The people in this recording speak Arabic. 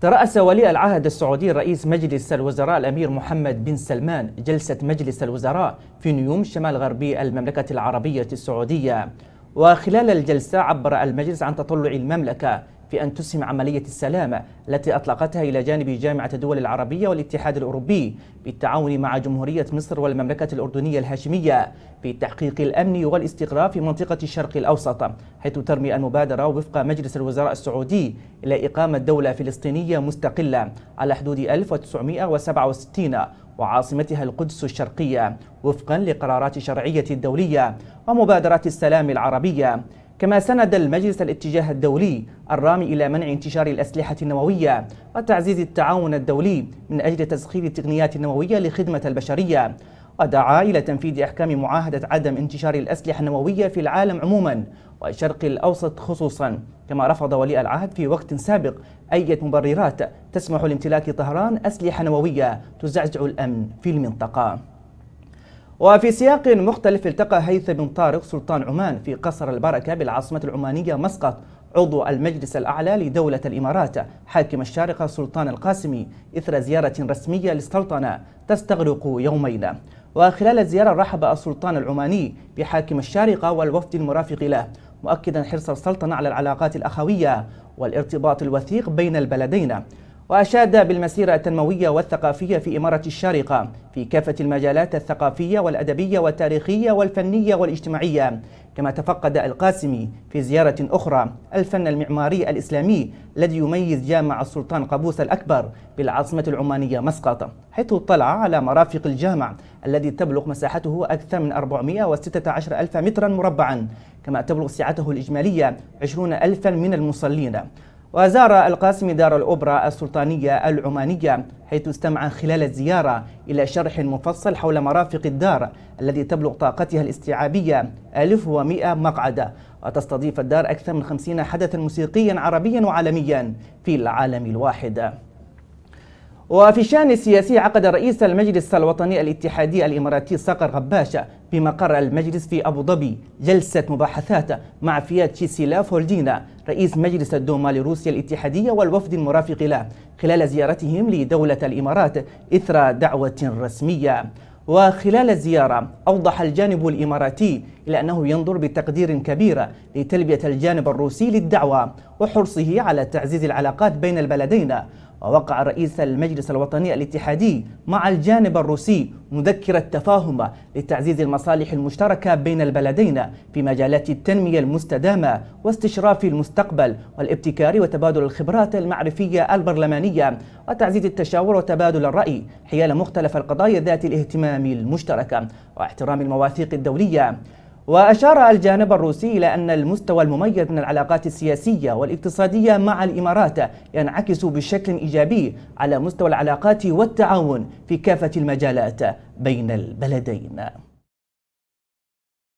ترأس ولي العهد السعودي رئيس مجلس الوزراء الأمير محمد بن سلمان جلسة مجلس الوزراء في نيوم شمال غربي المملكة العربية السعودية وخلال الجلسة عبر المجلس عن تطلع المملكة في أن تسهم عملية السلام التي أطلقتها إلى جانب جامعة الدول العربية والاتحاد الأوروبي بالتعاون مع جمهورية مصر والمملكة الأردنية الهاشمية في تحقيق الأمن والاستقرار في منطقة الشرق الأوسط حيث ترمي المبادرة وفق مجلس الوزراء السعودي إلى إقامة دولة فلسطينية مستقلة على حدود 1967 وعاصمتها القدس الشرقية وفقا لقرارات شرعية الدولية ومبادرات السلام العربية كما سند المجلس الاتجاه الدولي الرامي إلى منع انتشار الأسلحة النووية وتعزيز التعاون الدولي من أجل تسخير التقنيات النووية لخدمة البشرية ودعا إلى تنفيذ إحكام معاهدة عدم انتشار الأسلحة النووية في العالم عموما والشرق الأوسط خصوصا كما رفض ولي العهد في وقت سابق أي مبررات تسمح لامتلاك طهران أسلحة نووية تزعزع الأمن في المنطقة وفي سياق مختلف التقى هيثم بن طارق سلطان عمان في قصر البركة بالعاصمة العمانية مسقط عضو المجلس الأعلى لدولة الإمارات حاكم الشارقة سلطان القاسمي إثر زيارة رسمية للسلطنة تستغرق يومين وخلال الزيارة رحب السلطان العماني بحاكم الشارقة والوفد المرافق له مؤكدا حرص السلطنة على العلاقات الأخوية والارتباط الوثيق بين البلدين وأشاد بالمسيرة التنموية والثقافية في إمارة الشارقة في كافة المجالات الثقافية والأدبية والتاريخية والفنية والاجتماعية كما تفقد القاسمي في زيارة أخرى الفن المعماري الإسلامي الذي يميز جامع السلطان قابوس الأكبر بالعاصمة العمانية مسقط حيث اطلع على مرافق الجامع الذي تبلغ مساحته أكثر من 416 ألف مترا مربعا كما تبلغ سعته الإجمالية 20 ألفا من المصلين وزار القاسم دار الأوبرا السلطانية العمانية حيث استمع خلال الزيارة إلى شرح مفصل حول مرافق الدار التي تبلغ طاقتها الاستيعابية 1100 مقعد وتستضيف الدار أكثر من 50 حدثا موسيقيا عربيا وعالميا في العالم الواحد وفي الشان السياسي عقد رئيس المجلس الوطني الاتحادي الاماراتي صقر غباشة بمقر المجلس في ابو ظبي جلسة مباحثات مع فيات تشيسيلا فولدينا رئيس مجلس الدوما لروسيا الاتحادية والوفد المرافق له خلال زيارتهم لدولة الامارات اثر دعوة رسمية وخلال الزيارة أوضح الجانب الإماراتي إلى أنه ينظر بتقدير كبير لتلبية الجانب الروسي للدعوة وحرصه على تعزيز العلاقات بين البلدين ووقع رئيس المجلس الوطني الاتحادي مع الجانب الروسي مذكرة تفاهم لتعزيز المصالح المشتركة بين البلدين في مجالات التنمية المستدامة واستشراف المستقبل والابتكار وتبادل الخبرات المعرفية البرلمانية وتعزيز التشاور وتبادل الرأي حيال مختلف القضايا ذات الاهتمام المشترك واحترام المواثيق الدولية وأشار الجانب الروسي إلى أن المستوى المميز من العلاقات السياسية والاقتصادية مع الإمارات ينعكس بشكل إيجابي على مستوى العلاقات والتعاون في كافة المجالات بين البلدين